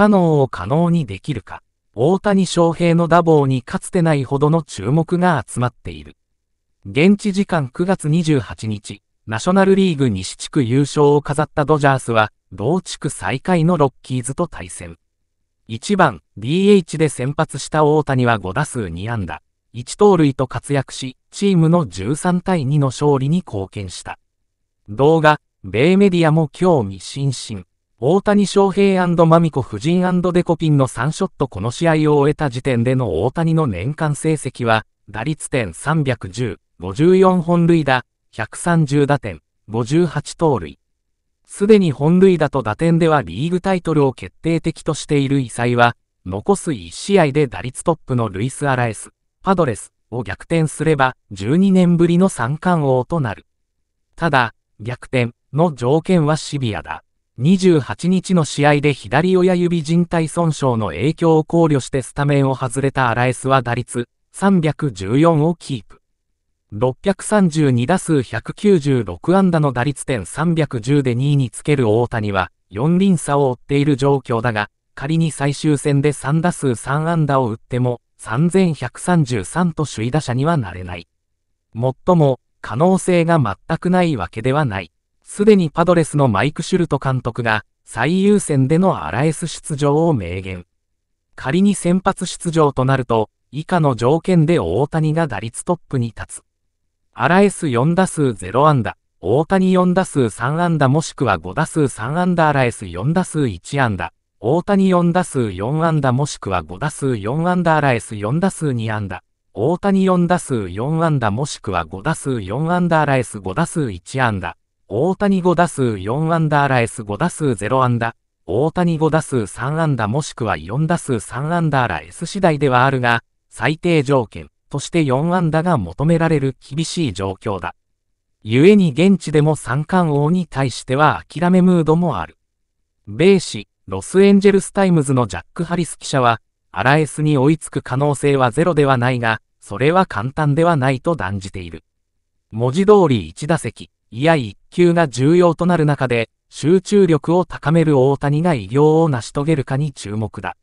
可能を可能にできるか、大谷翔平の打棒にかつてないほどの注目が集まっている。現地時間9月28日、ナショナルリーグ西地区優勝を飾ったドジャースは、同地区最下位のロッキーズと対戦。1番 DH で先発した大谷は5打数2安打、1盗塁と活躍し、チームの13対2の勝利に貢献した。動画、米メディアも興味津々。大谷翔平マミコ夫人デコピンの3ショットこの試合を終えた時点での大谷の年間成績は、打率点310、54本塁打、130打点、58盗塁。すでに本塁打と打点ではリーグタイトルを決定的としている異彩は、残す1試合で打率トップのルイス・アラエス、パドレスを逆転すれば12年ぶりの三冠王となる。ただ、逆転の条件はシビアだ。28日の試合で左親指靭帯損傷の影響を考慮してスタメンを外れたアラエスは打率314をキープ。632打数196安打の打率点310で2位につける大谷は4厘差を追っている状況だが、仮に最終戦で3打数3安打を打っても3133と首位打者にはなれない。もっとも、可能性が全くないわけではない。すでにパドレスのマイク・シュルト監督が最優先でのアラエス出場を明言。仮に先発出場となると、以下の条件で大谷が打率トップに立つ。アラエス4打数0安打、大谷4打数3安打もしくは5打数3安打アラエス4打数1安打、大谷4打数4安打もしくは5打数4安打アラエス4打数2安打、大谷4打数4安打もしくは5打数4安打アラエス5打数1安打、大谷5打数4ンダアラエス5打数0ダー。大谷5打数3安打もしくは4打数3安打アラエス次第ではあるが、最低条件として4安打が求められる厳しい状況だ。故に現地でも三冠王に対しては諦めムードもある。米紙、ロスエンジェルスタイムズのジャック・ハリス記者は、アラエスに追いつく可能性はゼロではないが、それは簡単ではないと断じている。文字通り1打席、いや1球が重要となる中で、集中力を高める大谷が偉業を成し遂げるかに注目だ。